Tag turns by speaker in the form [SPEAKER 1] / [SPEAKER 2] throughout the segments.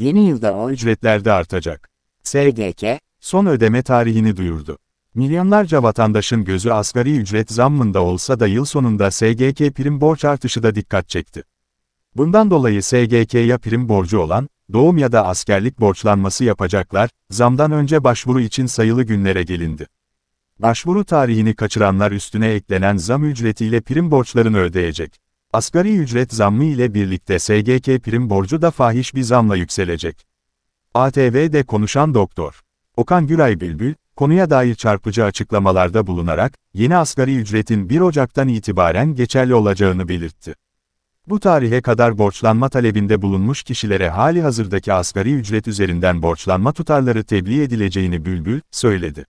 [SPEAKER 1] Yeni yılda o ücretler de artacak. SGK, son ödeme tarihini duyurdu. Milyonlarca vatandaşın gözü asgari ücret zammında olsa da yıl sonunda SGK prim borç artışı da dikkat çekti. Bundan dolayı SGK ya prim borcu olan, doğum ya da askerlik borçlanması yapacaklar, zamdan önce başvuru için sayılı günlere gelindi. Başvuru tarihini kaçıranlar üstüne eklenen zam ücretiyle prim borçlarını ödeyecek. Asgari ücret zammı ile birlikte SGK prim borcu da fahiş bir zamla yükselecek. ATV'de konuşan doktor Okan Güray Bülbül, konuya dair çarpıcı açıklamalarda bulunarak, yeni asgari ücretin 1 Ocak'tan itibaren geçerli olacağını belirtti. Bu tarihe kadar borçlanma talebinde bulunmuş kişilere hali hazırdaki asgari ücret üzerinden borçlanma tutarları tebliğ edileceğini Bülbül, söyledi.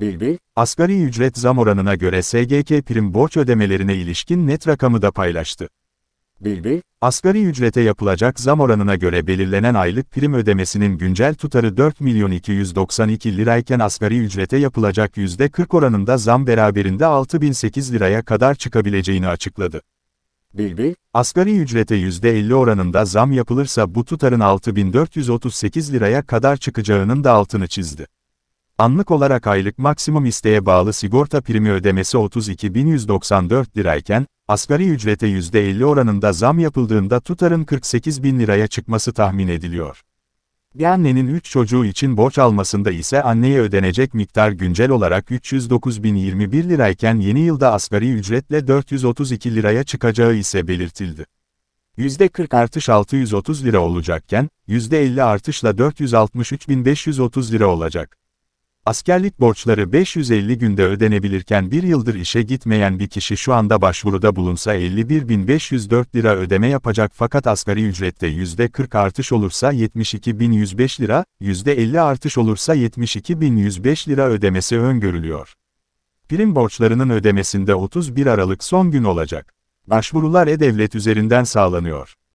[SPEAKER 1] Bilbil, asgari ücret zam oranına göre SGK prim borç ödemelerine ilişkin net rakamı da paylaştı. Bilbil, asgari ücrete yapılacak zam oranına göre belirlenen aylık prim ödemesinin güncel tutarı 4 milyon 292 lirayken asgari ücrete yapılacak %40 oranında zam beraberinde 6008 liraya kadar çıkabileceğini açıkladı. Bilbil, asgari ücrete %50 oranında zam yapılırsa bu tutarın 6438 liraya kadar çıkacağının da altını çizdi. Anlık olarak aylık maksimum isteğe bağlı sigorta primi ödemesi 32.194 lirayken, asgari ücrete %50 oranında zam yapıldığında tutarın 48.000 liraya çıkması tahmin ediliyor. Bir annenin 3 çocuğu için borç almasında ise anneye ödenecek miktar güncel olarak 309.021 lirayken yeni yılda asgari ücretle 432 liraya çıkacağı ise belirtildi. %40 artış 630 lira olacakken, %50 artışla 463.530 lira olacak. Askerlik borçları 550 günde ödenebilirken bir yıldır işe gitmeyen bir kişi şu anda başvuruda bulunsa 51.504 lira ödeme yapacak fakat asgari ücrette %40 artış olursa 72.105 lira, %50 artış olursa 72.105 lira ödemesi öngörülüyor. Prim borçlarının ödemesinde 31 Aralık son gün olacak. Başvurular e-devlet üzerinden sağlanıyor.